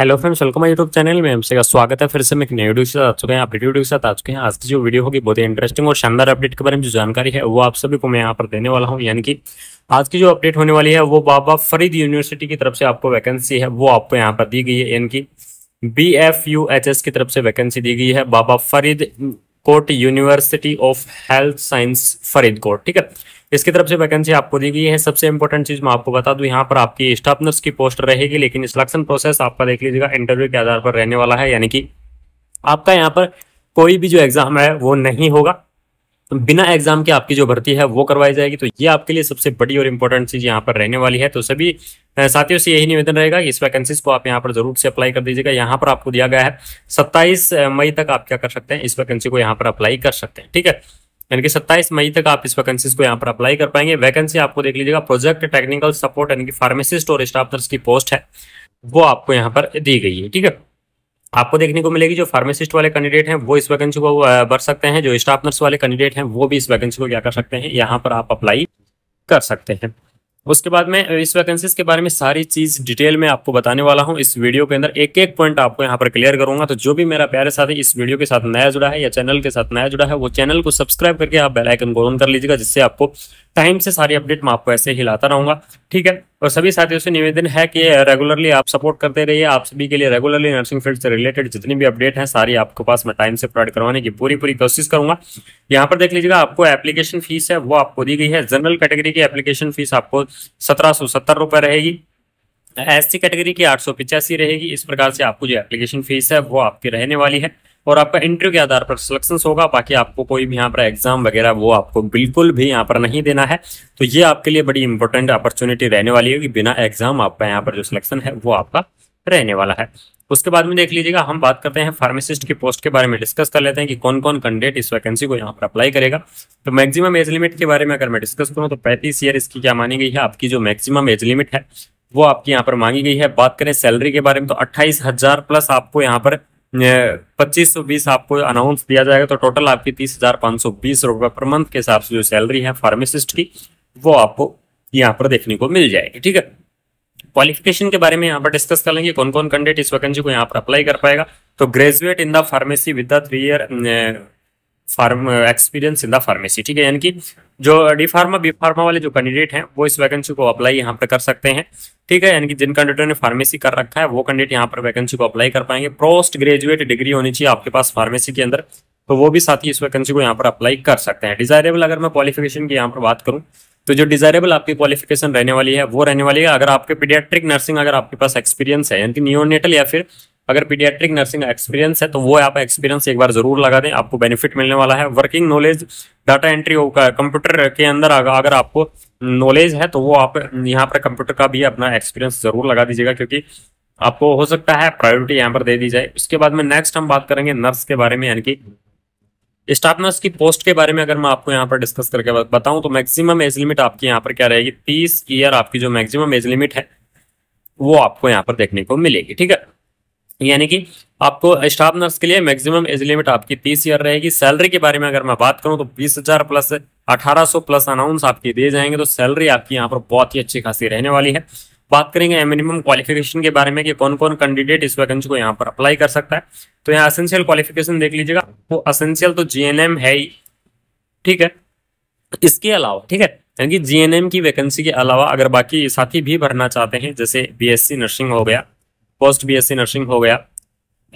hello friends welcome my YouTube channel में हमसे का स्वागत है फिर से मैं एक नई वीडियो के साथ आ चुके हैं अपडेट वीडियो के साथ आ चुके हैं आज की जो वीडियो होगी बहुत ही इंटरेस्टिंग और शानदार अपडेट के बारे में जो जानकारी है वो आप सभी को मैं यहाँ पर देने वाला हूँ यानी कि आज की जो अपडेट होने वाली है वो बाबा फरीद यूनिवर्सिटी की तरफ से आपको वैकेंसी है वो आपको यहाँ पर दी गई है यानी कि B F U H S की तरफ से वैकेंसी दी गई है Baba Farid Kot university of health science Faridkot ठीक है इसकी तरफ से वैकेंसी आपको दी गई है सबसे इंपॉर्टेंट चीज मैं आपको बता दू यहाँ पर आपकी स्टाफ नर्स की पोस्ट रहेगी लेकिन सिलेक्शन प्रोसेस आपका देख लीजिएगा इंटरव्यू के आधार पर रहने वाला है यानी कि आपका यहाँ पर कोई भी जो एग्जाम है वो नहीं होगा तो बिना एग्जाम के आपकी जो भर्ती है वो करवाई जाएगी तो ये आपके लिए सबसे बड़ी और इंपॉर्टेंट चीज यहाँ पर रहने वाली है तो सभी साथियों से यही निवेदन रहेगा इस वैकेंसीज को आप यहाँ पर जरूर से अप्लाई कर दीजिएगा यहाँ पर आपको दिया गया है 27 मई तक आप क्या कर सकते हैं इस वैकेंसी को यहाँ पर अप्लाई कर सकते हैं ठीक है यानी कि सत्ताईस मई तक आप इस वैकेंसी को यहाँ पर अप्लाई कर पाएंगे वैकेंसी आपको देख लीजिएगा प्रोजेक्ट टेक्निकल सपोर्ट यानी कि फार्मेसिस्ट और स्टाफ नर्स की पोस्ट है वो आपको यहाँ पर दी गई है ठीक है आपको देखने को मिलेगी जो फार्मेसिस्ट वाले कैंडिडेट हैं वो इस वैकेंसी को भर सकते हैं जो स्टाफ नर्स वाले कैंडिडेट हैं वो भी इस वैकेंसी को क्या कर सकते हैं यहाँ पर आप अप्लाई कर सकते हैं उसके बाद मैं इस वैकेंसीज के बारे में सारी चीज़ डिटेल में आपको बताने वाला हूं इस वीडियो के अंदर एक एक पॉइंट आपको यहां पर क्लियर करूंगा तो जो भी मेरा प्यारे साथी इस वीडियो के साथ नया जुड़ा है या चैनल के साथ नया जुड़ा है वो चैनल को सब्सक्राइब करके आप बेलाइकन गोल कर लीजिएगा जिससे आपको टाइम से सारी अपडेट मैं आपको ऐसे ही लाता रहूंगा ठीक है और सभी साथियों से निवेदन है कि रेगुलरली आप सपोर्ट करते रहिए आप सभी के लिए रेगुलरली नर्सिंग फील्ड से रिलेटेड जितनी भी अपडेट है सारी आपके पास मैं टाइम से प्रोवाइड करवाने की पूरी पूरी कोशिश करूंगा यहाँ पर देख लीजिएगा आपको एप्लीकेशन फीस है वो आपको दी गई है जनरल कैटेगरी की एप्लीकेशन फीस आपको सत्रह सौ सत्तर रहेगी एस सी कैटेगरी की आठ सौ पिचासी रहेगी इस प्रकार से आपको जो एप्लीकेशन फीस है वो आपकी रहने वाली है और आपका इंटरव्यू के आधार पर सिलेक्शन होगा बाकी आपको कोई भी यहाँ पर एग्जाम वगैरह वो आपको बिल्कुल भी यहाँ पर नहीं देना है तो ये आपके लिए बड़ी इंपॉर्टेंट अपॉर्चुनिटी रहने वाली है कि बिना एग्जाम आपका यहाँ पर जो सिलेक्शन है वो आपका रहने वाला है उसके बाद में देख लीजिएगा हम बात करते हैं फार्मासिस्ट की पोस्ट के बारे में डिस्कस कर लेते हैं कि कौन कौन कैंडिडेट इस वैकेंसी को यहाँ पर अप्लाई करेगा तो मैक्सिमम एज लिमिट के बारे में अगर मैं डिस्कस करूँ तो पैंतीस ईयर इसकी क्या मानी गई है आपकी जो मैक्सिमम एज लिमिट है वो आपकी यहाँ पर मांगी गई है बात करें सैलरी के बारे में तो अट्ठाईस हजार प्लस आपको यहाँ पर पच्चीस सौ बीस आपको अनाउंस दिया जाएगा तो टोटल आपकी तीस हजार पाँच सौ बीस रुपये पर मंथ के हिसाब से जो सैलरी है फार्मासिस्ट की वो आपको यहाँ पर देखने को मिल जाएगी ठीक है क्वालिफिकेशन के बारे में यहाँ पर डिस्कस कर लेंगे कौन कौन कैंडिडेट इस वैकेंसी को यहाँ पर अप्लाई कर पाएगा तो graduate in the pharmacy with the three year pharm experience in the pharmacy ठीक है यानी कि जो डी फार्मा बी फार्मा वाले जो कैंडिडेट हैं वो इस वैकेंसी को अप्लाई यहाँ पर कर सकते हैं ठीक है यानी कि जिन कैंडिडेट ने फार्मेसी कर रखा है वो कैंडिडेट यहाँ पर वैकेंसी को अप्लाई कर पाएंगे पोस्ट ग्रेजुएट डिग्री होनी चाहिए आपके पास फार्मेसी के अंदर तो वो भी साथ ही इस वैकेंसी को यहाँ पर अप्लाई कर सकते हैं डिजायरेबल अगर मैं क्वालिफिकेशन की यहाँ पर बात करूँ तो जो डिजायरेबल आपकी क्वालिफिकेशन रहने वाली है वो रहने वाली है अगर आपके पीडियाट्रिक नर्सिंग अगर आपके पास एक्सपीरियंस है यानी कि नियोनेटल या फिर अगर पीडियाट्रिक नर्सिंग एक्सपीरियंस है तो वो आप एक्सपीरियंस एक बार जरूर लगा दें आपको बेनिफिट मिलने वाला है वर्किंग नॉलेज डाटा एंट्री होगा कंप्यूटर के अंदर अगर आपको नॉलेज है तो वो आप यहाँ पर कंप्यूटर का भी अपना एक्सपीरियंस जरूर लगा दीजिएगा क्योंकि आपको हो सकता है प्रायोरिटी यहाँ पर दे दी जाए उसके बाद में नेक्स्ट हम बात करेंगे नर्स के बारे में यानी कि स्टाफ नर्स की पोस्ट के बारे में अगर मैं आपको यहाँ पर डिस्कस करके बताऊं तो मैक्सिमम एज लिमिट आपकी यहाँ पर क्या रहेगी तीस ईयर आपकी जो मैक्सिमम एज लिमिट है वो आपको यहाँ पर देखने को मिलेगी ठीक है यानी कि आपको स्टाफ नर्स के लिए मैक्सिमम एज लिमिट आपकी तीस ईयर रहेगी सैलरी के बारे में अगर मैं बात करूं तो बीस हजार प्लस अठारह सौ प्लस अनाउंस आपकी दिए जाएंगे तो सैलरी आपकी यहाँ पर बहुत ही अच्छी खासी रहने वाली है बात करेंगे मिनिमम क्वालिफिकेशन के बारे में कि कौन कौन कैंडिडेट इस वैकेंसी को यहाँ पर अप्लाई कर सकता है तो यहाँ असेंशियल क्वालिफिकेशन देख लीजिएगा वो असेंशियल तो जीएनएम तो है ही ठीक है इसके अलावा ठीक है यानी कि जीएनएम की वैकेंसी के अलावा अगर बाकी साथी भी भरना चाहते हैं जैसे बीएससी नर्सिंग हो गया पोस्ट बीएससी नर्सिंग हो गया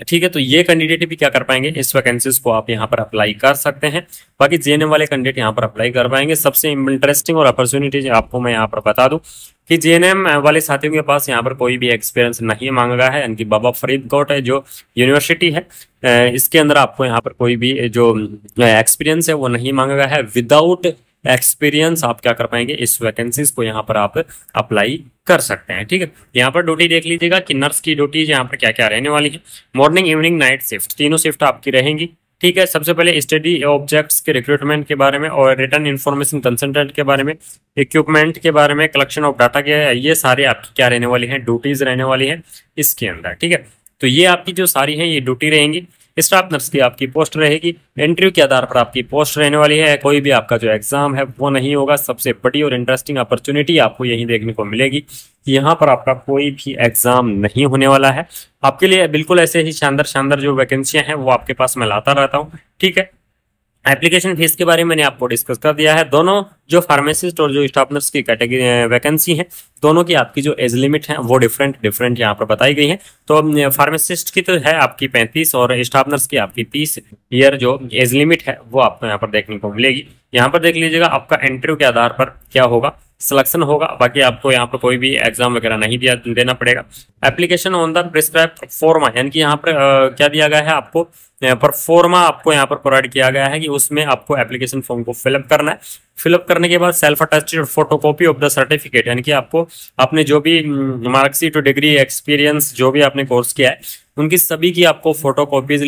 ठीक है तो ये कैंडिडेट भी क्या कर पाएंगे इस वैकेंसीज को आप यहाँ पर अप्लाई कर सकते हैं बाकी एम वाले कैंडिडेट यहाँ पर अप्लाई कर पाएंगे सबसे इंटरेस्टिंग और अपॉर्चुनिटीज आपको मैं यहाँ पर बता दूं कि एम वाले साथियों के पास यहाँ पर कोई भी एक्सपीरियंस नहीं मांगा है यानी कि बाबा फरीदकोट है जो यूनिवर्सिटी है इसके अंदर आपको यहाँ पर कोई भी जो एक्सपीरियंस है वो नहीं मांगा है विदाउट एक्सपीरियंस आप क्या कर पाएंगे इस वैकेंसीज को यहाँ पर आप अप्लाई कर सकते हैं ठीक है यहाँ पर ड्यूटी देख लीजिएगा कि नर्स की ड्यूटीज यहाँ पर क्या क्या रहने वाली है मॉर्निंग इवनिंग नाइट शिफ्ट तीनों शिफ्ट आपकी रहेंगी ठीक है सबसे पहले स्टडी ऑब्जेक्ट्स के रिक्रूटमेंट के बारे में और रिटर्न इन्फॉर्मेशन कंसल्टेंट के बारे में इक्विपमेंट के बारे में कलेक्शन ऑफ डाटा के ये सारे आपकी क्या रहने वाली हैं ड्यूटीज रहने वाली हैं इसके अंदर ठीक है तो ये आपकी जो सारी हैं ये ड्यूटी रहेंगी स्टाफ नर्स की आपकी पोस्ट रहेगी इंटरव्यू के आधार पर आपकी पोस्ट रहने वाली है कोई भी आपका जो एग्जाम है वो नहीं होगा सबसे बड़ी और इंटरेस्टिंग अपॉर्चुनिटी आपको यही देखने को मिलेगी यहाँ पर आपका कोई भी एग्जाम नहीं होने वाला है आपके लिए बिल्कुल ऐसे ही शानदार शानदार जो वैकेंसियां हैं वो आपके पास मैं लाता रहता हूँ ठीक है एप्लीकेशन फीस के बारे में मैंने आपको डिस्कस कर दिया है दोनों जो फार्मासिस्ट और जो स्टाफनर्स की कैटेगरी वैकेंसी है दोनों की आपकी जो एज लिमिट है वो डिफरेंट डिफरेंट यहाँ पर बताई गई है तो फार्मासिस्ट की तो है आपकी पैंतीस और स्टाफनर्स की आपकी तीस ईयर जो एज लिमिट है वो आपको यहाँ पर देखने को मिलेगी यहाँ पर देख लीजिएगा आपका इंटरव्यू के आधार पर क्या होगा सिलेक्शन होगा बाकी आपको यहाँ पर कोई भी एग्जाम वगैरह नहीं दिया देना पड़ेगा एप्लीकेशन ऑन द प्रिस्क्राइब फॉर्मा यानी कि यहाँ पर आ, क्या दिया गया है आपको पर फॉर्मा आपको यहाँ पर प्रोवाइड किया गया है कि उसमें आपको एप्लीकेशन फॉर्म को फिलअप करना है फिलअप करने के बाद self attested photo copy of the certificate यानी कि आपको अपने जो भी मार्क्सिट डिग्री एक्सपीरियंस जो भी आपने कोर्स किया है उनकी सभी की आपको फोटो कॉपीज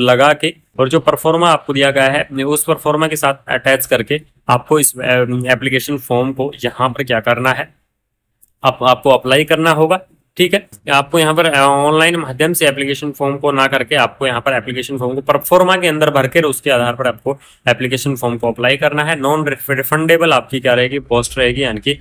लगा के और जो परफॉर्मा आपको दिया गया है उस परफॉर्मा के साथ अटैच करके आपको इस एप्लीकेशन फॉर्म को यहाँ पर क्या करना है आप, आपको अप्लाई करना होगा ठीक है आपको यहाँ पर ऑनलाइन माध्यम से एप्लीकेशन फॉर्म को ना करके आपको यहाँ पर एप्लीकेशन फॉर्म को परफॉर्मा के अंदर भर के उसके आधार पर आपको एप्लीकेशन फॉर्म को अप्लाई करना है नॉन रिफंडेबल आपकी क्या रहेगी पोस्ट रहेगी यानी कि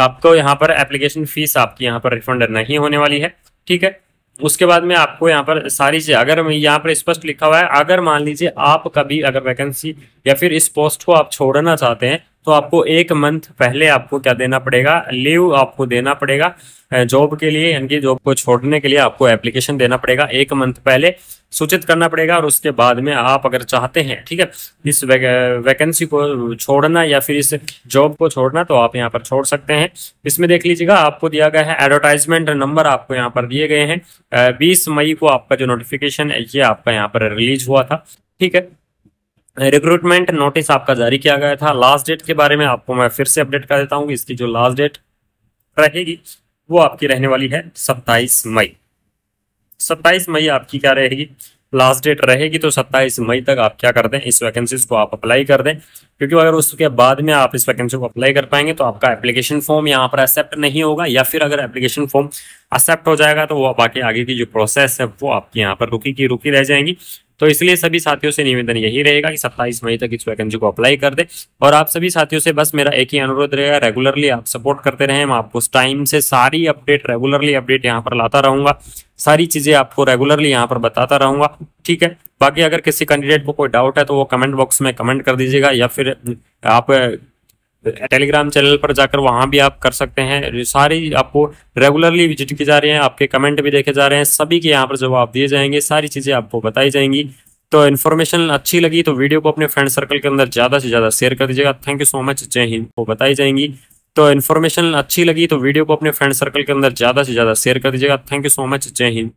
आपको यहाँ पर एप्लीकेशन फीस आपकी यहाँ पर रिफंड नहीं होने वाली है ठीक है उसके बाद में आपको यहाँ पर सारी चीज़ अगर यहाँ पर स्पष्ट लिखा हुआ है अगर मान लीजिए आप कभी अगर वैकेंसी या फिर इस पोस्ट को आप छोड़ना चाहते हैं तो आपको एक मंथ पहले आपको क्या देना पड़ेगा लीव आपको देना पड़ेगा जॉब के लिए यानी कि जॉब को छोड़ने के लिए आपको एप्लीकेशन देना पड़ेगा एक मंथ पहले सूचित करना पड़ेगा और उसके बाद में आप अगर चाहते हैं ठीक है इस वैकेंसी को छोड़ना या फिर इस जॉब को छोड़ना तो आप यहाँ पर छोड़ सकते हैं इसमें देख लीजिएगा आपको दिया गया है एडवर्टाइजमेंट नंबर आपको यहाँ पर दिए गए हैं बीस मई को आपका जो नोटिफिकेशन है ये आपका यहाँ पर रिलीज हुआ था ठीक है रिक्रूटमेंट नोटिस आपका जारी किया गया था लास्ट डेट के बारे में आपको मैं फिर से अपडेट कर देता हूँ इसकी जो लास्ट डेट रहेगी वो आपकी रहने वाली है सत्ताईस मई सत्ताईस मई आपकी क्या रहेगी लास्ट डेट रहेगी तो 27 मई तक आप क्या कर दें इस वैकेंसी को आप अप्लाई कर दें क्योंकि अगर उसके बाद में आप इस वैकेंसी को अप्लाई कर पाएंगे तो आपका एप्लीकेशन फॉर्म यहाँ पर एक्सेप्ट नहीं होगा या फिर अगर एप्लीकेशन फॉर्म एक्सेप्ट हो जाएगा तो वो बाकी आगे की जो प्रोसेस है वो आपकी यहाँ पर रुकी की रुकी रह जाएंगी तो इसलिए सभी साथियों से निवेदन यही रहेगा कि 27 मई तक इस वैकेंसी को अप्लाई कर दे और आप सभी साथियों से बस मेरा एक ही अनुरोध रहेगा रेगुलरली आप सपोर्ट करते रहें मैं आपको टाइम से सारी अपडेट रेगुलरली अपडेट यहाँ पर लाता रहूंगा सारी चीजें आपको रेगुलरली यहाँ पर बताता रहूंगा ठीक है बाकी अगर किसी कैंडिडेट को कोई डाउट है तो वो कमेंट बॉक्स में कमेंट कर दीजिएगा या फिर आप टेलीग्राम चैनल पर जाकर वहां भी आप कर सकते हैं सारी आपको रेगुलरली विजिट की जा रही हैं आपके कमेंट भी देखे जा रहे हैं सभी के यहाँ पर जवाब दिए जाएंगे सारी चीज़ें आपको बताई जाएंगी तो इन्फॉर्मेशन अच्छी लगी तो वीडियो को अपने फ्रेंड सर्कल के अंदर ज़्यादा से ज़्यादा शेयर कर दीजिएगा थैंक यू सो मच जय हिंद को बताई जाएंगी तो इन्फॉर्मेशन अच्छी लगी तो वीडियो को अपने फ्रेंड सर्कल के अंदर ज़्यादा से ज़्यादा शेयर कर दीजिएगा थैंक यू सो मच जय हिंद